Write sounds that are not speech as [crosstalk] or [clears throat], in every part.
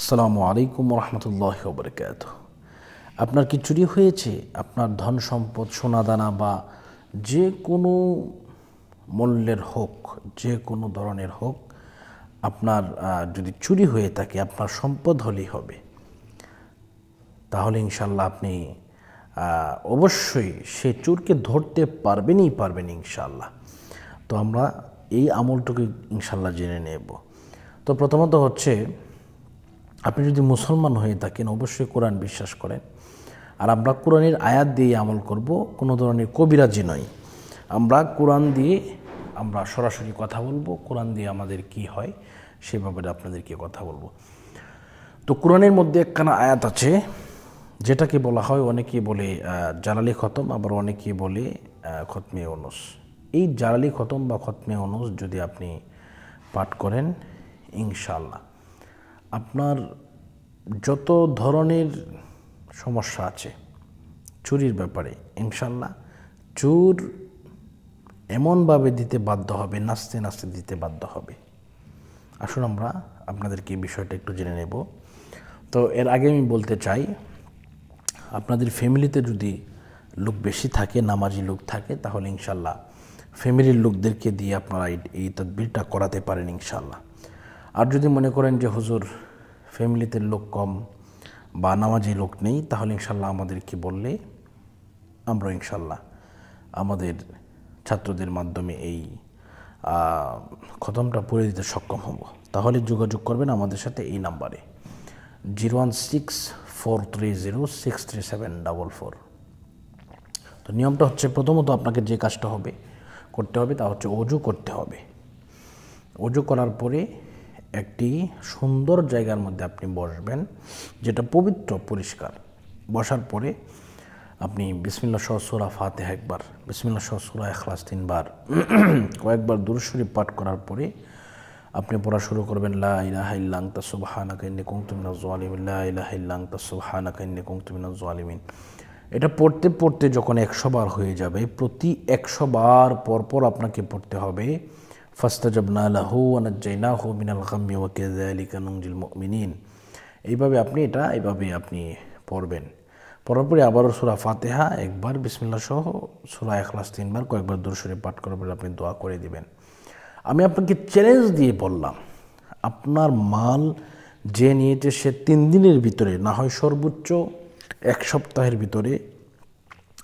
আসসালামু আলাইকুম রহমতুল্লাহ বরকাত আপনার কি চুরি হয়েছে আপনার ধন সম্পদ সোনাদানা বা যে কোনো মূল্যের হোক যে কোনো ধরনের হোক আপনার যদি চুরি হয়ে থাকে আপনার সম্পদ হলেই হবে তাহলে ইনশাল্লাহ আপনি অবশ্যই সে চোরকে ধরতে পারবেনই পারবেন ইনশাল্লাহ তো আমরা এই আমলটুকু ইনশাল্লাহ জেনে নেব তো প্রথমত হচ্ছে আপনি যদি মুসলমান হয়ে থাকেন অবশ্যই কোরআন বিশ্বাস করেন আর আমরা কোরআনের আয়াত দিয়ে আমল করব কোনো ধরনের কবিরাজি নয় আমরা কোরআন দিয়ে আমরা সরাসরি কথা বলবো কোরআন দিয়ে আমাদের কি হয় সে ব্যাপারে আপনাদেরকে কথা বলবো তো কোরআনের মধ্যে একখানা আয়াত আছে যেটাকে বলা হয় অনেকে বলে জালালি খতম আবার অনেকে বলে খতমে অনস এই জালালি খতম বা খতমে অনস যদি আপনি পাঠ করেন ইনশাল্লাহ আপনার যত ধরনের সমস্যা আছে চুরির ব্যাপারে ইনশাল্লাহ চুর এমনভাবে দিতে বাধ্য হবে নাচতে নাচতে দিতে বাধ্য হবে আসুন আমরা আপনাদেরকে বিষয়টা একটু জেনে নেব তো এর আগে আমি বলতে চাই আপনাদের ফ্যামিলিতে যদি লোক বেশি থাকে নামাজি লোক থাকে তাহলে ইনশাল্লাহ ফ্যামিলির লোকদেরকে দিয়ে আপনারা এই তদবিরটা করাতে পারেন ইনশাল্লাহ আর যদি মনে করেন যে হুজুর ফ্যামিলিতে লোক কম বা নামাজি লোক নেই তাহলে ইনশাল্লাহ আমাদেরকে বললে আমরা ইনশাল্লাহ আমাদের ছাত্রদের মাধ্যমে এই খতমটা পড়ে দিতে সক্ষম হব তাহলে যোগাযোগ করবেন আমাদের সাথে এই নাম্বারে zero one six four three zero six three seven double four তো নিয়মটা হচ্ছে প্রথমত আপনাকে যে কাজটা হবে করতে হবে তা হচ্ছে অজু করতে হবে অজু করার পরে একটি সুন্দর জায়গার মধ্যে আপনি বসবেন যেটা পবিত্র পরিষ্কার বসার পরে আপনি বিসমিল্লা সহসুরা ফাতেহ একবার বিসমিল্লা সহসুরা এখলাস তিনবার [clears throat] কয়েকবার দূরস্বরী পাঠ করার পরে আপনি পড়া শুরু করবেন লা ইলাহা ইল্লাং তাসুবহানা কাইন্নি কুমতুমিনা জালিমিন লা ইলাহা ইল্লাং তাসুবহানা কাইন্নি কুমতুমিনা জালিমিন এটা পড়তে পড়তে যখন একশো বার হয়ে যাবে প্রতি একশো বার পরপর আপনাকে পড়তে হবে ফাস্তাজবনা আলাহু আনাজ্জাইনাহু মিনাল গাম্মি ওয়াকে জালিকা নঞ্জিল মুমিনিন এইভাবে আপনি এটা এইভাবে আপনি পড়বেন পরপরই আবারও সুরা ফাতেহা একবার বিসমিল্লা সহ সুরা এখলাস তিনবার কয়েকবার দর্শনে পাঠ পরে আপনি দোয়া করে দিবেন আমি আপনাকে চ্যালেঞ্জ দিয়ে বললাম আপনার মাল যে নিয়েছে সে তিন দিনের ভিতরে না হয় সর্বোচ্চ এক সপ্তাহের ভিতরে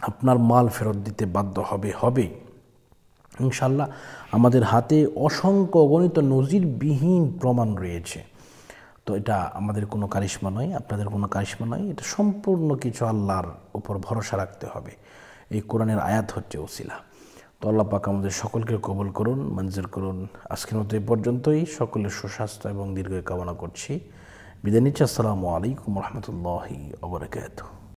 আপনার মাল ফেরত দিতে বাধ্য হবে হবেই ইনশাল্লাহ আমাদের হাতে অসংখ্য অগণিত নজিরবিহীন প্রমাণ রয়েছে তো এটা আমাদের কোনো কারিশ্মা নয় আপনাদের কোনো কারিশ্মা নয় এটা সম্পূর্ণ কিছু আল্লাহর উপর ভরসা রাখতে হবে এই কোরআনের আয়াত হচ্ছে ওসিলা তো আল্লাহ পাক আমাদের সকলকে কবল করুন মঞ্জুর করুন আজকের মতো এ পর্যন্তই সকলের সুস্বাস্থ্য এবং দীর্ঘ কামনা করছি বিদায় নিচ্ছি আসসালামু আলাইকুম রহমতুল্লাহি আবরকাত